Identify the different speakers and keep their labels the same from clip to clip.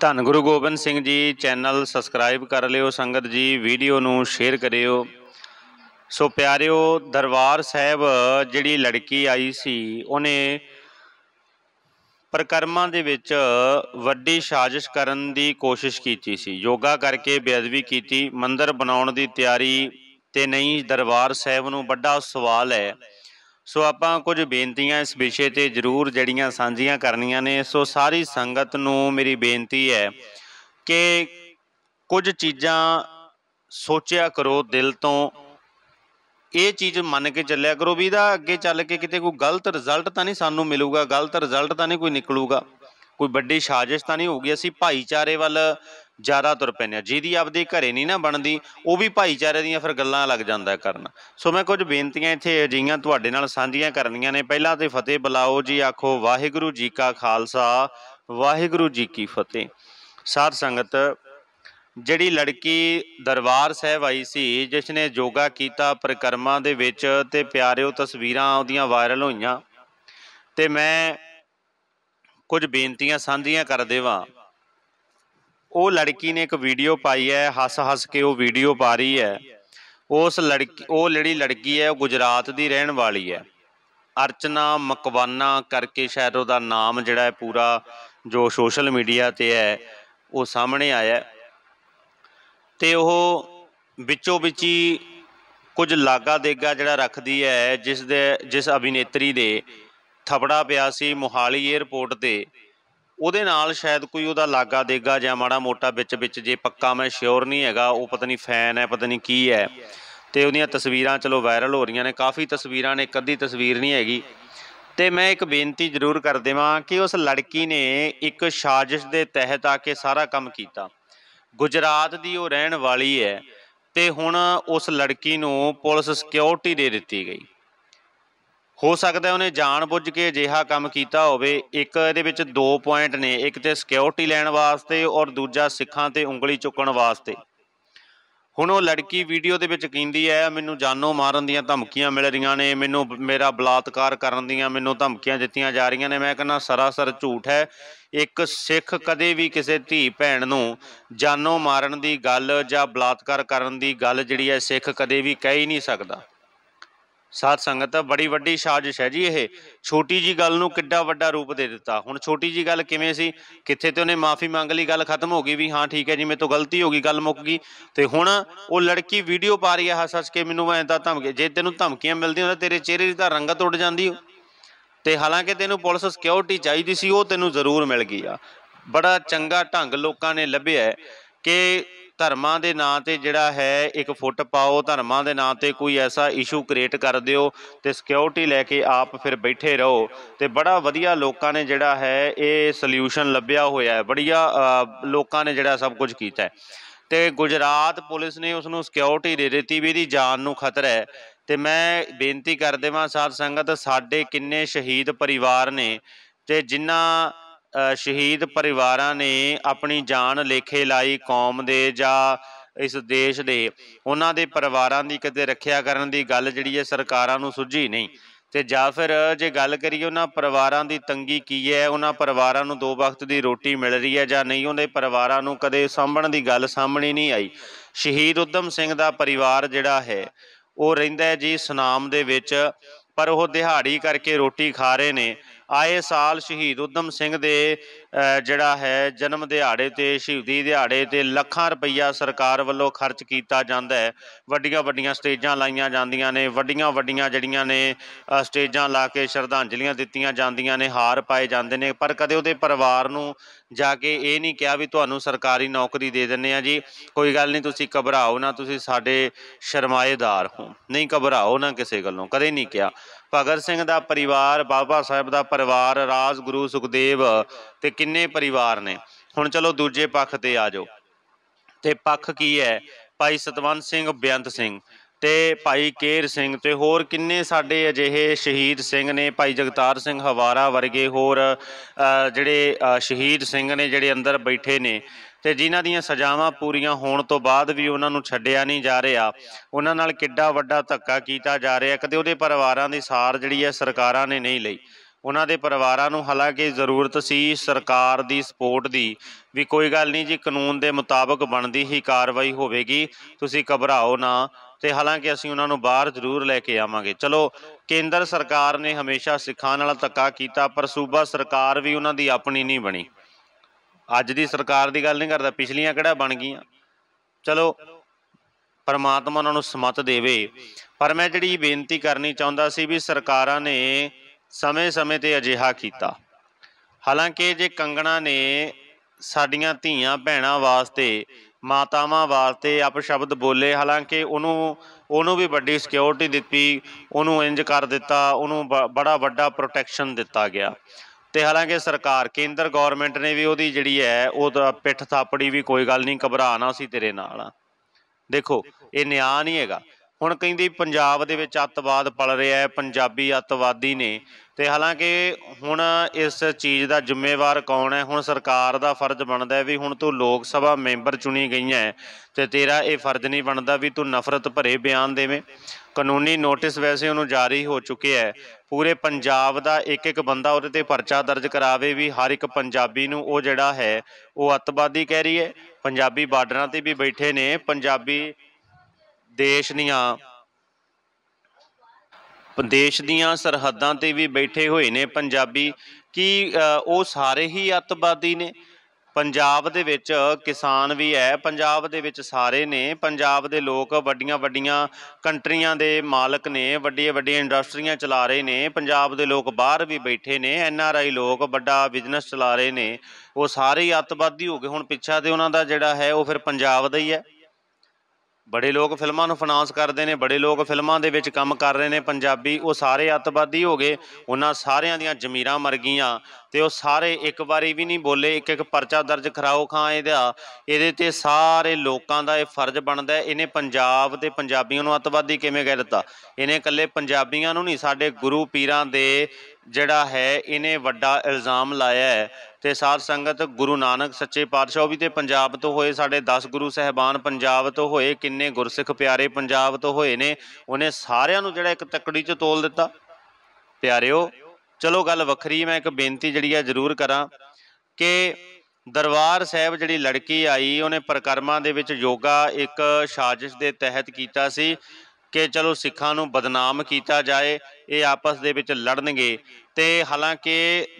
Speaker 1: ਧੰਨ ਗੁਰੂ ਗੋਬਿੰਦ ਸਿੰਘ ਜੀ channel subscribe ਕਰ ਲਿਓ ਸੰਗਤ ਜੀ ਵੀਡੀਓ ਨੂੰ ਸ਼ੇਅਰ ਕਰਿਓ ਸੋ ਪਿਆਰਿਓ ਦਰਬਾਰ ਸਾਹਿਬ ਜਿਹੜੀ ਲੜਕੀ ਆਈ ਸੀ ਉਹਨੇ ਪ੍ਰਕਰਮਾਂ ਦੇ ਵਿੱਚ ਵੱਡੀ ਸਾਜ਼ਿਸ਼ ਕਰਨ ਦੀ ਕੋਸ਼ਿਸ਼ ਕੀਤੀ ਸੀ ਯੋਗਾ ਕਰਕੇ ਬੇਅਦਬੀ ਕੀਤੀ ਮੰਦਰ ਬਣਾਉਣ ਦੀ ਤਿਆਰੀ ਤੇ ਨਹੀਂ ਦਰਬਾਰ ਸਾਹਿਬ ਨੂੰ ਵੱਡਾ ਸਵਾਲ ਹੈ ਸੋ ਆਪਾਂ ਕੁਝ ਬੇਨਤੀਆਂ ਇਸ ਵਿਸ਼ੇ ਤੇ ਜ਼ਰੂਰ ਜੜੀਆਂ ਸਾਂਝੀਆਂ ਕਰਨੀਆਂ ਨੇ ਸੋ ਸਾਰੀ ਸੰਗਤ ਨੂੰ ਮੇਰੀ ਬੇਨਤੀ ਹੈ ਕਿ ਕੁਝ ਚੀਜ਼ਾਂ ਸੋਚਿਆ ਕਰੋ ਦਿਲ ਤੋਂ ਇਹ ਚੀਜ਼ ਮੰਨ ਕੇ ਚੱਲਿਆ ਕਰੋ ਵੀ ਇਹਦਾ ਅੱਗੇ ਚੱਲ ਕੇ ਕਿਤੇ ਕੋਈ ਗਲਤ ਰਿਜ਼ਲਟ ਤਾਂ ਨਹੀਂ ਸਾਨੂੰ ਮਿਲੂਗਾ ਗਲਤ ਰਿਜ਼ਲਟ ਤਾਂ ਨਹੀਂ ਕੋਈ ਨਿਕਲੂਗਾ ਕੋਈ ਵੱਡੀ ਸਾਜ਼ਿਸ਼ ਤਾਂ ਨਹੀਂ ਹੋਊਗੀ ਅਸੀਂ ਭਾਈਚਾਰੇ ਵੱਲ ਜ਼ਿਆਦਾ ਤੁਰ ਪੈਨੇ ਜਿਹਦੀ ਆਪਦੇ ਘਰੇ ਨਹੀਂ ਨਾ ਬਣਦੀ ਉਹ ਵੀ ਭਾਈਚਾਰੇ ਦੀਆਂ ਫਿਰ ਗੱਲਾਂ ਲੱਗ ਜਾਂਦਾ ਕਰਨ ਸੋ ਮੈਂ ਕੁਝ ਬੇਨਤੀਆਂ ਇੱਥੇ ਅਜੀਆਂ ਤੁਹਾਡੇ ਨਾਲ ਸਾਂਝੀਆਂ ਕਰਨੀਆਂ ਨੇ ਪਹਿਲਾਂ ਤੇ ਫਤਿਹ ਬੁਲਾਓ ਜੀ ਆਖੋ ਵਾਹਿਗੁਰੂ ਜੀ ਕਾ ਖਾਲਸਾ ਵਾਹਿਗੁਰੂ ਜੀ ਕੀ ਫਤਿਹ ਸਾਧ ਸੰਗਤ ਜਿਹੜੀ ਲੜਕੀ ਦਰਬਾਰ ਸਾਹਿਬ ਆਈ ਸੀ ਜਿਸ ਨੇ ਯੋਗਾ ਕੀਤਾ ਪ੍ਰਕਰਮਾਂ ਦੇ ਵਿੱਚ ਤੇ ਪਿਆਰਿਓ ਤਸਵੀਰਾਂ ਉਹਦੀਆਂ ਵਾਇਰਲ ਹੋਈਆਂ ਤੇ ਮੈਂ ਕੁਝ ਬੇਨਤੀਆਂ ਸਾਂਝੀਆਂ ਕਰ ਦੇਵਾਂ ਉਹ ਲੜਕੀ ਨੇ ਇੱਕ ਵੀਡੀਓ ਪਾਈ ਹੈ ਹੱਸ ਹੱਸ ਕੇ ਉਹ ਵੀਡੀਓ ਪਾ ਰਹੀ ਹੈ ਉਸ ਲੜਕੀ ਉਹ ਜਿਹੜੀ ਲੜਕੀ ਹੈ ਉਹ ਗੁਜਰਾਤ ਦੀ ਰਹਿਣ ਵਾਲੀ ਹੈ ਅਰਚਨਾ ਮਕਵਾਨਾ ਕਰਕੇ ਸ਼ਾਇਦ ਉਹਦਾ ਨਾਮ ਜਿਹੜਾ ਹੈ ਪੂਰਾ ਜੋ ਸੋਸ਼ਲ ਮੀਡੀਆ ਤੇ ਹੈ ਉਹ ਸਾਹਮਣੇ ਆਇਆ ਤੇ ਉਹ ਵਿੱਚੋਂ ਵਿੱਚੀ ਕੁਝ ਲਾਗਾ ਦੇਗਾ ਜਿਹੜਾ ਰੱਖਦੀ ਹੈ ਜਿਸ ਦੇ ਜਿਸ ਅਭਿਨੇਤਰੀ ਦੇ ਥਪੜਾ ਪਿਆ ਸੀ ਮੋਹਾਲੀ 에ਅਰਪੋਰਟ ਤੇ ਉਹਦੇ ਨਾਲ ਸ਼ਾਇਦ ਕੋਈ ਉਹਦਾ ਲਾਗਾ ਦੇਗਾ ਜਾਂ ਮਾੜਾ ਮੋਟਾ ਵਿੱਚ ਵਿੱਚ ਜੇ ਪੱਕਾ ਮੈਂ ਸ਼ੋਰ ਨਹੀਂ ਹੈਗਾ ਉਹ ਪਤਾ ਨਹੀਂ ਫੈਨ ਹੈ ਪਤਾ ਨਹੀਂ ਕੀ ਹੈ ਤੇ ਉਹਦੀਆਂ ਤਸਵੀਰਾਂ ਚਲੋ ਵਾਇਰਲ ਹੋ ਰਹੀਆਂ ਨੇ ਕਾਫੀ ਤਸਵੀਰਾਂ ਨੇ ਕੱਦੀ ਤਸਵੀਰ ਨਹੀਂ ਹੈਗੀ ਤੇ ਮੈਂ ਇੱਕ ਬੇਨਤੀ ਜ਼ਰੂਰ ਕਰ ਦੇਵਾਂ ਕਿ ਉਸ ਲੜਕੀ ਨੇ ਇੱਕ ਸਾਜ਼ਿਸ਼ ਦੇ ਤਹਿਤ ਆ ਕੇ ਸਾਰਾ ਕੰਮ ਕੀਤਾ ਗੁਜਰਾਤ ਦੀ ਉਹ ਰਹਿਣ ਵਾਲੀ ਹੈ ਤੇ ਹੁਣ ਉਸ ਲੜਕੀ ਨੂੰ ਪੁਲਿਸ ਸਿਕਿਉਰਿਟੀ ਦੇ ਦਿੱਤੀ ਗਈ ਹੋ ਸਕਦਾ ਉਹਨੇ ਜਾਣਬੁੱਝ ਕੇ ਅਜਿਹਾ ਕੰਮ ਕੀਤਾ ਹੋਵੇ ਇੱਕ ਇਹਦੇ ਵਿੱਚ ਦੋ ਪੁਆਇੰਟ ਨੇ ਇੱਕ ਤੇ ਸਿਕਿਉਰਿਟੀ ਲੈਣ ਵਾਸਤੇ ਔਰ ਦੂਜਾ ਸਿੱਖਾਂ ਤੇ ਉਂਗਲੀ ਚੁੱਕਣ ਵਾਸਤੇ ਹੁਣ ਉਹ ਲੜਕੀ ਵੀਡੀਓ ਦੇ ਵਿੱਚ ਕਹਿੰਦੀ ਹੈ ਮੈਨੂੰ ਜਾਨੋਂ ਮਾਰਨ ਦੀਆਂ ਧਮਕੀਆਂ ਮਿਲ ਰਹੀਆਂ ਨੇ ਮੈਨੂੰ ਮੇਰਾ ਬਲਾਤਕਾਰ ਕਰਨ ਦੀਆਂ ਮੈਨੂੰ ਧਮਕੀਆਂ ਦਿੱਤੀਆਂ ਜਾ ਰਹੀਆਂ ਨੇ ਮੈਂ ਕਹਿੰਦਾ ਸਰਾਸਰ ਝੂਠ ਹੈ ਇੱਕ ਸਿੱਖ ਕਦੇ ਵੀ ਕਿਸੇ ਧੀ ਭੈਣ ਨੂੰ ਜਾਨੋਂ ਮਾਰਨ ਦੀ ਗੱਲ ਜਾਂ ਬਲਾਤਕਾਰ ਕਰਨ ਦੀ ਗੱਲ ਜਿਹੜੀ ਹੈ ਸਿੱਖ ਕਦੇ ਵੀ ਕਹਿ ਹੀ ਨਹੀਂ ਸਕਦਾ ਸਾਧ ਸੰਗਤ ਬੜੀ ਵੱਡੀ ਸਾਜ਼ਿਸ਼ ਹੈ ਜੀ ਇਹ ਛੋਟੀ ਜੀ ਗੱਲ ਨੂੰ ਕਿੱਡਾ ਵੱਡਾ ਰੂਪ ਦੇ ਦਿੱਤਾ ਹੁਣ ਛੋਟੀ ਜੀ ਗੱਲ ਕਿਵੇਂ ਸੀ ਕਿੱਥੇ ਤੇ ਉਹਨੇ ਮਾਫੀ ਮੰਗ ਲਈ ਗੱਲ ਖਤਮ ਹੋ ਗਈ ਵੀ ਹਾਂ ਠੀਕ ਹੈ ਜੀ ਮੇਰੇ ਤੋਂ ਗਲਤੀ ਹੋ ਗਈ ਗੱਲ ਮੁੱਕ ਗਈ ਤੇ ਹੁਣ ਉਹ ਲੜਕੀ ਵੀਡੀਓ ਪਾ ਰਹੀ ਹੈ ਹੱਸ ਹੱਸ ਕੇ ਮੈਨੂੰ ਐਂ ਤਾਂ ਧਮਕੀ ਜੇ ਤੈਨੂੰ ਧਮਕੀਆਂ ਮਿਲਦੀਆਂ ਤਾਂ ਤੇਰੇ ਚਿਹਰੇ ਦੀ ਤਾਂ ਰੰਗਤ ਉੱਡ ਜਾਂਦੀ ਤੇ ਹਾਲਾਂਕਿ ਤੈਨੂੰ ਪੁਲਿਸ ਸਿਕਿਉਰਿਟੀ ਚਾਹੀਦੀ ਸੀ ਉਹ ਤੈਨੂੰ ਜ਼ਰੂਰ ਮਿਲ ਗਈ ਆ ਬੜਾ ਚੰਗਾ ਢੰਗ ਲੋਕਾਂ ਨੇ ਲੱਭਿਆ ਕਿ ਧਰਮਾਂ ਦੇ ਨਾਂ ਤੇ ਜਿਹੜਾ ਹੈ ਇੱਕ ਫੁੱਟ ਪਾਓ ਧਰਮਾਂ ਦੇ ਨਾਂ ਤੇ ਕੋਈ ਐਸਾ ਇਸ਼ੂ ਕ੍ਰੀਏਟ ਕਰ ਦਿਓ ਤੇ ਸਿਕਿਉਰਿਟੀ ਲੈ ਕੇ ਆਪ ਫਿਰ ਬੈਠੇ ਰਹੋ ਤੇ ਬੜਾ ਵਧੀਆ ਲੋਕਾਂ ਨੇ ਜਿਹੜਾ ਹੈ ਇਹ ਸੋਲੂਸ਼ਨ ਲੱਭਿਆ ਹੋਇਆ ਹੈ ਬੜੀਆ ਲੋਕਾਂ ਨੇ ਜਿਹੜਾ ਸਭ ਕੁਝ ਕੀਤਾ ਹੈ ਤੇ ਗੁਜਰਾਤ ਪੁਲਿਸ ਨੇ ਉਸ ਨੂੰ ਸਿਕਿਉਰਿਟੀ ਦੇ ਦਿੱਤੀ ਵੀ ਇਹਦੀ ਜਾਨ ਨੂੰ ਖਤਰਾ ਹੈ ਤੇ ਮੈਂ ਬੇਨਤੀ ਕਰ ਦੇਵਾਂ ਸਾਧ ਸੰਗਤ ਸਾਡੇ ਕਿੰਨੇ ਸ਼ਹੀਦ ਪਰਿਵਾਰ ਨੇ ਤੇ ਜਿਨ੍ਹਾਂ ਸ਼ਹੀਦ ਪਰਿਵਾਰਾਂ ਨੇ ਆਪਣੀ ਜਾਨ ਲੇਖੇ ਲਾਈ ਕੌਮ ਦੇ ਜਾਂ ਇਸ ਦੇਸ਼ ਦੇ ਉਹਨਾਂ ਦੇ ਪਰਿਵਾਰਾਂ ਦੀ ਕਿਤੇ ਰੱਖਿਆ ਕਰਨ ਦੀ ਗੱਲ ਜਿਹੜੀ ਹੈ ਸਰਕਾਰਾਂ ਨੂੰ ਸੁਝੀ ਨਹੀਂ ਤੇ ਜਾਂ ਫਿਰ ਜੇ ਗੱਲ ਕਰੀਏ ਉਹਨਾਂ ਪਰਿਵਾਰਾਂ ਦੀ ਤੰਗੀ ਕੀ ਹੈ ਉਹਨਾਂ ਪਰਿਵਾਰਾਂ ਨੂੰ ਦੋ ਵਕਤ ਦੀ ਰੋਟੀ ਮਿਲ ਰਹੀ ਹੈ ਜਾਂ ਨਹੀਂ ਉਹਦੇ ਪਰਿਵਾਰਾਂ ਨੂੰ ਕਦੇ ਸਾਂਭਣ ਦੀ ਗੱਲ ਸਾਹਮਣੇ ਨਹੀਂ ਆਈ ਸ਼ਹੀਦ ਉਦਮ ਸਿੰਘ ਦਾ ਪਰਿਵਾਰ ਜਿਹੜਾ ਹੈ ਉਹ ਰਹਿੰਦਾ ਜੀ ਸੁਨਾਮ ਦੇ ਵਿੱਚ ਪਰ ਉਹ ਦਿਹਾੜੀ ਕਰਕੇ ਰੋਟੀ ਖਾ ਰਹੇ ਨੇ ਆਏ ਸਾਲ ਸ਼ਹੀਦ ਉਦਮ ਸਿੰਘ ਦੇ ਜਿਹੜਾ ਹੈ ਜਨਮ ਦਿਹਾੜੇ ਤੇ ਸ਼ਹੀਦੀ ਦਿਹਾੜੇ ਤੇ ਲੱਖਾਂ ਰੁਪਈਆ ਸਰਕਾਰ ਵੱਲੋਂ ਖਰਚ ਕੀਤਾ ਜਾਂਦਾ ਹੈ ਵੱਡੀਆਂ ਵੱਡੀਆਂ ਸਟੇਜਾਂ ਲਾਈਆਂ ਜਾਂਦੀਆਂ ਨੇ ਵੱਡੀਆਂ ਵੱਡੀਆਂ ਜਿਹੜੀਆਂ ਨੇ ਸਟੇਜਾਂ ਲਾ ਕੇ ਸ਼ਰਧਾਂਜਲੀਆਂ ਦਿੱਤੀਆਂ ਜਾਂਦੀਆਂ ਨੇ ਹਾਰ ਪਾਏ ਜਾਂਦੇ ਨੇ ਪਰ ਕਦੇ ਉਹਦੇ ਪਰਿਵਾਰ ਨੂੰ ਜਾ ਕੇ ਇਹ ਨਹੀਂ ਕਿਹਾ ਵੀ ਤੁਹਾਨੂੰ ਸਰਕਾਰੀ ਨੌਕਰੀ ਦੇ ਦਿੰਨੇ ਆ ਜੀ ਕੋਈ ਗੱਲ ਨਹੀਂ ਤੁਸੀਂ ਘਬਰਾਓ ਨਾ ਤੁਸੀਂ ਸਾਡੇ ਸ਼ਰਮਾਏਦਾਰ ਹੋ ਨਹੀਂ ਘਬਰਾਓ ਨਾ ਕਿਸੇ ਗੱਲੋਂ ਕਦੇ ਨਹੀਂ ਕਿਹਾ ਭਗਤ ਸਿੰਘ ਦਾ ਪਰਿਵਾਰ ਬਾਬਾ ਸਾਹਿਬ ਦਾ ਪਰਿਵਾਰ ਰਾਜ ਗੁਰੂ ਸੁਖਦੇਵ ਤੇ ਕਿੰਨੇ ਪਰਿਵਾਰ ਨੇ ਹੁਣ ਚਲੋ ਦੂਜੇ ਪੱਖ ਤੇ ਆ ਜਾਓ ਤੇ ਪੱਖ ਕੀ ਹੈ ਭਾਈ ਸਤਵੰਤ ਸਿੰਘ ਬਿਆੰਤ ਸਿੰਘ ਤੇ ਭਾਈ ਕੇਰ ਸਿੰਘ ਤੇ ਹੋਰ ਕਿੰਨੇ ਸਾਡੇ ਅਜਿਹੇ ਸ਼ਹੀਦ ਸਿੰਘ ਨੇ ਭਾਈ ਜਗਤਾਰ ਸਿੰਘ ਹਵਾਰਾ ਵਰਗੇ ਹੋਰ ਜਿਹੜੇ ਸ਼ਹੀਦ ਸਿੰਘ ਨੇ ਜਿਹੜੇ ਅੰਦਰ ਬੈਠੇ ਨੇ ਤੇ ਜਿਨ੍ਹਾਂ ਦੀਆਂ ਸਜ਼ਾਵਾਂ ਪੂਰੀਆਂ ਹੋਣ ਤੋਂ ਬਾਅਦ ਵੀ ਉਹਨਾਂ ਨੂੰ ਛੱਡਿਆ ਨਹੀਂ ਜਾ ਰਿਹਾ ਉਹਨਾਂ ਨਾਲ ਕਿੱਡਾ ਵੱਡਾ ਧੱਕਾ ਕੀਤਾ ਜਾ ਰਿਹਾ ਕਦੇ ਉਹਦੇ ਪਰਿਵਾਰਾਂ ਦੀ ਸਾਰ ਜਿਹੜੀ ਹੈ ਸਰਕਾਰਾਂ ਨੇ ਨਹੀਂ ਲਈ ਉਹਨਾਂ ਦੇ ਪਰਿਵਾਰਾਂ ਨੂੰ ਹਾਲਾਂਕਿ ਜ਼ਰੂਰਤ ਸੀ ਸਰਕਾਰ ਦੀ ਸਪੋਰਟ ਦੀ ਵੀ ਕੋਈ ਗੱਲ ਨਹੀਂ ਜੀ ਕਾਨੂੰਨ ਦੇ ਮੁਤਾਬਕ ਬਣਦੀ ਹੀ ਕਾਰਵਾਈ ਹੋਵੇਗੀ ਤੁਸੀਂ ਘਬਰਾਓ ਨਾ ਤੇ ਹਾਲਾਂਕਿ ਅਸੀਂ ਉਹਨਾਂ ਨੂੰ ਬਾਹਰ ਜ਼ਰੂਰ ਲੈ ਕੇ ਆਵਾਂਗੇ ਚਲੋ ਕੇਂਦਰ ਸਰਕਾਰ ਨੇ ਹਮੇਸ਼ਾ ਸਿੱਖਾਂ ਨਾਲ ਧੱਕਾ ਕੀਤਾ ਪਰ ਸੂਬਾ ਸਰਕਾਰ ਵੀ ਉਹਨਾਂ ਦੀ ਆਪਣੀ ਨਹੀਂ ਬਣੀ ਅੱਜ ਦੀ ਸਰਕਾਰ ਦੀ ਗੱਲ ਨਹੀਂ ਕਰਦਾ ਪਿਛਲੀਆਂ ਕਿਹੜਾ ਬਣ ਗਈਆਂ ਚਲੋ ਪਰਮਾਤਮਾ ਉਹਨਾਂ ਨੂੰ ਸਮਤ ਦੇਵੇ ਪਰ ਮੈਂ ਜਿਹੜੀ ਬੇਨਤੀ ਕਰਨੀ ਚਾਹੁੰਦਾ ਸੀ ਵੀ ਸਰਕਾਰਾਂ ਨੇ ਸਮੇਂ-ਸਮੇਂ ਤੇ ਅਜਿਹਾ ਕੀਤਾ ਹਾਲਾਂਕਿ ਜੇ ਕੰਗਣਾ ਨੇ ਸਾਡੀਆਂ ਧੀਆਂ ਭੈਣਾਂ ਵਾਸਤੇ ਮਾਤਾਵਾਂ ਵਾਸਤੇ ਆਪ ਸ਼ਬਦ ਬੋਲੇ ਹਾਲਾਂਕਿ ਉਹਨੂੰ ਉਹਨੂੰ ਵੀ ਵੱਡੀ ਸਿਕਿਉਰਿਟੀ ਦਿੱਤੀ ਉਹਨੂੰ ਇੰਜ ਕਰ ਦਿੱਤਾ ਉਹਨੂੰ ਬੜਾ ਵੱਡਾ ਪ੍ਰੋਟੈਕਸ਼ਨ ਦਿੱਤਾ ਗਿਆ ਤੇ ਹਾਲਾਂਕਿ ਸਰਕਾਰ ਕੇਂਦਰ ਗਵਰਨਮੈਂਟ ਨੇ ਵੀ ਉਹਦੀ ਜਿਹੜੀ ਹੈ ਉਹ ਪਿੱਠ ਥਾਪੜੀ ਵੀ ਕੋਈ ਗੱਲ ਨਹੀਂ ਘਬਰਾਣਾ ਸੀ ਤੇਰੇ ਨਾਲ ਦੇਖੋ ਇਹ ਨਿਆਂ ਨਹੀਂ ਹੈਗਾ ਹੁਣ ਕਹਿੰਦੇ ਪੰਜਾਬ ਦੇ ਵਿੱਚ ਅੱਤਵਾਦ ਪਲ ਰਿਹਾ ਹੈ ਪੰਜਾਬੀ ਅੱਤਵਾਦੀ ਨੇ ਤੇ ਹਾਲਾਂਕਿ ਹੁਣ ਇਸ ਚੀਜ਼ ਦਾ ਜ਼ਿੰਮੇਵਾਰ ਕੌਣ ਹੈ ਹੁਣ ਸਰਕਾਰ ਦਾ ਫਰਜ਼ ਬਣਦਾ ਵੀ ਹੁਣ ਤੂੰ ਲੋਕ ਸਭਾ ਮੈਂਬਰ ਚੁਣੀ ਗਈਆਂ ਹੈ ਤੇ ਤੇਰਾ ਇਹ ਫਰਜ਼ ਨਹੀਂ ਬਣਦਾ ਵੀ ਤੂੰ ਨਫ਼ਰਤ ਭਰੇ ਬਿਆਨ ਦੇਵੇਂ ਕਾਨੂੰਨੀ ਨੋਟਿਸ ਵੈਸੇ ਉਹਨੂੰ ਜਾਰੀ ਹੋ ਚੁੱਕਿਆ ਹੈ ਪੂਰੇ ਪੰਜਾਬ ਦਾ ਇੱਕ ਇੱਕ ਬੰਦਾ ਉਹਦੇ ਤੇ ਪਰਚਾ ਦਰਜ ਕਰਾਵੇ ਵੀ ਹਰ ਇੱਕ ਪੰਜਾਬੀ ਨੂੰ ਉਹ ਜਿਹੜਾ ਹੈ ਉਹ ਅੱਤਵਾਦੀ ਕਹਿ ਰਹੀ ਹੈ ਪੰਜਾਬੀ ਬਾਰਡਰਾਂ ਤੇ ਵੀ ਬੈਠੇ ਨੇ ਪੰਜਾਬੀ ਦੇਸ਼ ਦੀਆਂ ਪੰਦੇਸ਼ ਦੀਆਂ ਸਰਹੱਦਾਂ ਤੇ ਵੀ ਬੈਠੇ ਹੋਏ ਨੇ ਪੰਜਾਬੀ ਕੀ ਉਹ ਸਾਰੇ ਹੀ ਅੱਤਵਾਦੀ ਨੇ ਪੰਜਾਬ ਦੇ ਵਿੱਚ ਕਿਸਾਨ ਵੀ ਹੈ ਪੰਜਾਬ ਦੇ ਵਿੱਚ ਸਾਰੇ ਨੇ ਪੰਜਾਬ ਦੇ ਲੋਕ ਵੱਡੀਆਂ ਵੱਡੀਆਂ ਕੰਟਰੀਆਂ ਦੇ ਮਾਲਕ ਨੇ ਵੱਡੀਆਂ ਵੱਡੀਆਂ ਇੰਡਸਟਰੀਆਂ ਚਲਾ ਰਹੇ ਨੇ ਪੰਜਾਬ ਦੇ ਲੋਕ ਬਾਹਰ ਵੀ ਬੈਠੇ ਨੇ ਐਨ ਆਰ ਆਈ ਲੋਕ ਵੱਡਾ ਬਿਜ਼ਨਸ ਚਲਾ ਰਹੇ ਨੇ ਉਹ ਸਾਰੇ ਅੱਤਵਾਦੀ ਹੋ ਗਏ ਹੁਣ ਪਿੱਛਾ ਤੇ ਉਹਨਾਂ ਦਾ ਜਿਹੜਾ ਹੈ ਉਹ ਫਿਰ ਪੰਜਾਬ ਦਾ ਹੀ ਹੈ ਬੜੇ ਲੋਕ ਫਿਲਮਾਂ ਨੂੰ ਫਾਈਨਾਂਸ ਕਰਦੇ ਨੇ ਬੜੇ ਲੋਕ ਫਿਲਮਾਂ ਦੇ ਵਿੱਚ ਕੰਮ ਕਰ ਰਹੇ ਨੇ ਪੰਜਾਬੀ ਉਹ ਸਾਰੇ ਅਤਵਾਦੀ ਹੋ ਗਏ ਉਹਨਾਂ ਸਾਰਿਆਂ ਦੀਆਂ ਜ਼ਮੀਰਾਂ ਮਰ ਗਈਆਂ ਤੇ ਉਹ ਸਾਰੇ ਇੱਕ ਵਾਰੀ ਵੀ ਨਹੀਂ ਬੋਲੇ ਇੱਕ ਇੱਕ ਪਰਚਾ ਦਰਜ ਖਰਾਓ ਖਾਂ ਇਹਦਾ ਇਹਦੇ ਤੇ ਸਾਰੇ ਲੋਕਾਂ ਦਾ ਇਹ ਫਰਜ਼ ਬਣਦਾ ਇਹਨੇ ਪੰਜਾਬ ਤੇ ਪੰਜਾਬੀਆਂ ਨੂੰ ਅਤਵਾਦੀ ਕਿਵੇਂ ਕਹਿ ਦਿੱਤਾ ਇਹਨੇ ਇਕੱਲੇ ਪੰਜਾਬੀਆਂ ਨੂੰ ਨਹੀਂ ਸਾਡੇ ਗੁਰੂ ਪੀਰਾਂ ਦੇ ਜਿਹੜਾ ਹੈ ਇਹਨੇ ਵੱਡਾ ਇਲਜ਼ਾਮ ਲਾਇਆ ਹੈ ਤੇ ਸਾਧ ਸੰਗਤ ਗੁਰੂ ਨਾਨਕ ਸੱਚੇ ਪਾਤਸ਼ਾਹ ਉਹ ਵੀ ਤੇ ਪੰਜਾਬ ਤੋਂ ਹੋਏ ਸਾਡੇ 10 ਗੁਰੂ ਸਹਿਬਾਨ ਪੰਜਾਬ ਤੋਂ ਹੋਏ ਕਿੰਨੇ ਗੁਰਸਿੱਖ ਪਿਆਰੇ ਪੰਜਾਬ ਤੋਂ ਹੋਏ ਨੇ ਉਹਨੇ ਸਾਰਿਆਂ ਨੂੰ ਜਿਹੜਾ ਇੱਕ ਤੱਕੜੀ 'ਚ ਤੋਲ ਦਿੱਤਾ ਪਿਆਰਿਓ ਚਲੋ ਗੱਲ ਵੱਖਰੀ ਮੈਂ ਇੱਕ ਬੇਨਤੀ ਜਿਹੜੀ ਆ ਜ਼ਰੂਰ ਕਰਾਂ ਕਿ ਦਰਬਾਰ ਸਾਹਿਬ ਜਿਹੜੀ ਲੜਕੀ ਆਈ ਉਹਨੇ ਪ੍ਰਕਰਮਾਂ ਦੇ ਵਿੱਚ ਯੋਗਾ ਇੱਕ ਸਾਜ਼ਿਸ਼ ਦੇ ਤਹਿਤ ਕੀਤਾ ਸੀ ਕਿ ਚਲੋ ਸਿੱਖਾਂ ਨੂੰ ਬਦਨਾਮ ਕੀਤਾ ਜਾਏ ਇਹ ਆਪਸ ਦੇ ਵਿੱਚ ਲੜਨਗੇ ਤੇ ਹਾਲਾਂਕਿ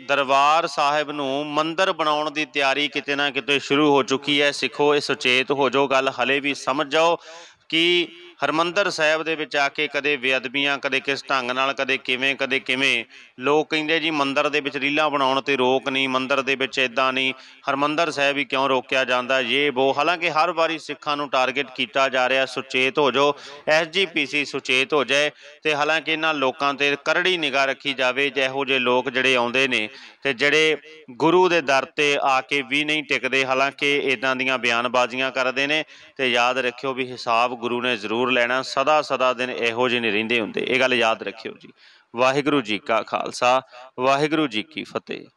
Speaker 1: ਦਰਬਾਰ ਸਾਹਿਬ ਨੂੰ ਮੰਦਰ ਬਣਾਉਣ ਦੀ ਤਿਆਰੀ ਕਿਤੇ ਨਾ ਕਿਤੇ ਸ਼ੁਰੂ ਹੋ ਚੁੱਕੀ ਹੈ ਸਿੱਖੋ ਇਹ ਸੁਚੇਤ ਹੋ ਜਾਓ ਗੱਲ ਹਲੇ ਵੀ ਸਮਝ ਜਾਓ ਕਿ ਹਰਮੰਦਰ ਸਾਹਿਬ ਦੇ ਵਿੱਚ ਆ ਕੇ ਕਦੇ ਬੇਅਦਬੀਆਂ ਕਦੇ ਕਿਸ ਢੰਗ ਨਾਲ ਕਦੇ ਕਿਵੇਂ ਕਦੇ ਕਿਵੇਂ ਲੋਕ ਕਹਿੰਦੇ ਜੀ ਮੰਦਰ ਦੇ ਵਿੱਚ ਰੀਲਾਂ ਬਣਾਉਣ ਤੇ ਰੋਕ ਨਹੀਂ ਮੰਦਰ ਦੇ ਵਿੱਚ ਇਦਾਂ ਨਹੀਂ ਹਰਮੰਦਰ ਸਾਹਿਬ ਹੀ ਕਿਉਂ ਰੋਕਿਆ ਜਾਂਦਾ ਇਹ ਬੋ ਹਾਲਾਂਕਿ ਹਰ ਵਾਰੀ ਸਿੱਖਾਂ ਨੂੰ ਟਾਰਗੇਟ ਕੀਤਾ ਜਾ ਰਿਹਾ ਸੁਚੇਤ ਹੋ ਜਾਓ ਐਸਜੀਪੀਸੀ ਸੁਚੇਤ ਹੋ ਜਾਏ ਤੇ ਹਾਲਾਂਕਿ ਇਹਨਾਂ ਲੋਕਾਂ ਤੇ ਕਰੜੀ ਨਿਗਾਹ ਰੱਖੀ ਜਾਵੇ ਜਿਹੋ ਜੇ ਲੋਕ ਜਿਹੜੇ ਆਉਂਦੇ ਨੇ ਤੇ ਜਿਹੜੇ ਗੁਰੂ ਦੇ ਦਰ ਤੇ ਆ ਕੇ ਵੀ ਨਹੀਂ ਟਿਕਦੇ ਹਾਲਾਂਕਿ ਇਦਾਂ ਦੀਆਂ ਬਿਆਨਬਾਜ਼ੀਆਂ ਕਰਦੇ ਨੇ ਤੇ ਯਾਦ ਰੱਖਿਓ ਵੀ ਹਿਸਾਬ ਗੁਰੂ ਨੇ ਜ਼ਰੂਰ ਲੈਣਾ ਸਦਾ ਸਦਾ ਦਿਨ ਇਹੋ ਜਿਹੇ ਨਹੀਂ ਰਹਿੰਦੇ ਹੁੰਦੇ ਇਹ ਗੱਲ ਯਾਦ ਰੱਖਿਓ ਜੀ ਵਾਹਿਗੁਰੂ ਜੀ ਕਾ ਖਾਲਸਾ ਵਾਹਿਗੁਰੂ ਜੀ ਕੀ ਫਤਿਹ